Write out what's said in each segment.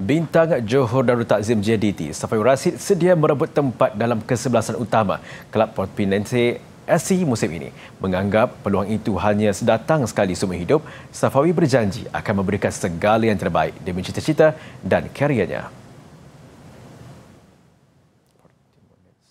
Bintang Johor Darul Takzim JDT, Safiul Rashid sedia merebut tempat dalam kesebelasan utama Kelab Port Pinense SC musim ini. Menganggap peluang itu hanya sedatang sekali seumur hidup, Safawi berjanji akan memberikan segala yang terbaik demi cita-cita dan kariernya.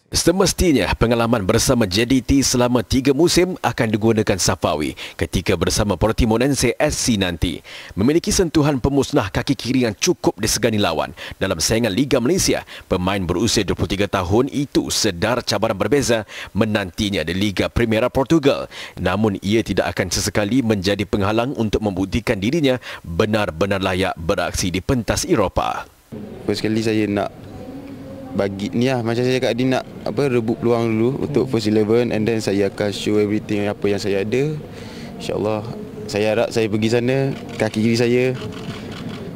Semestinya pengalaman bersama JDT selama tiga musim akan digunakan Safawi ketika bersama Portimonense SC nanti. Memiliki sentuhan pemusnah kaki kiri yang cukup disegani lawan dalam saingan Liga Malaysia, pemain berusia 23 tahun itu sedar cabaran berbeza menantinya di Liga Primera Portugal. Namun ia tidak akan sesekali menjadi penghalang untuk membuktikan dirinya benar-benar layak beraksi di pentas Eropah. Sekali saya nak bagi ni lah macam saya cakap dia nak apa rebut peluang dulu hmm. untuk first eleven and then saya akan show everything apa yang saya ada insyaallah saya harap saya pergi sana kaki kiri saya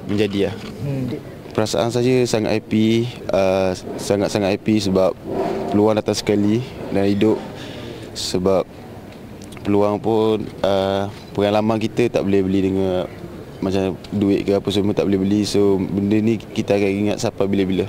menjadi lah hmm. perasaan saya sangat happy uh, sangat-sangat uh, happy sebab peluang datang sekali dan hidup sebab peluang pun uh, lama kita tak boleh beli dengan macam duit ke apa semua tak boleh beli so benda ni kita akan ingat siapa bila-bila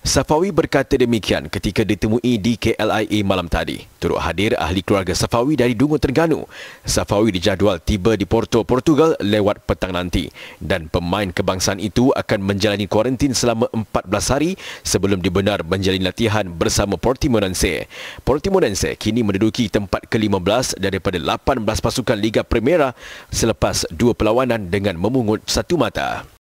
Safawi berkata demikian ketika ditemui di KLIA malam tadi. Turut hadir ahli keluarga Safawi dari Dungu Terganu. Safawi dijadual tiba di Porto, Portugal lewat petang nanti dan pemain kebangsaan itu akan menjalani kuarantin selama 14 hari sebelum dibenar menjalani latihan bersama Portimonense. Portimonense kini menduduki tempat ke-15 daripada 18 pasukan Liga Primera selepas dua perlawanan dengan memungut satu mata.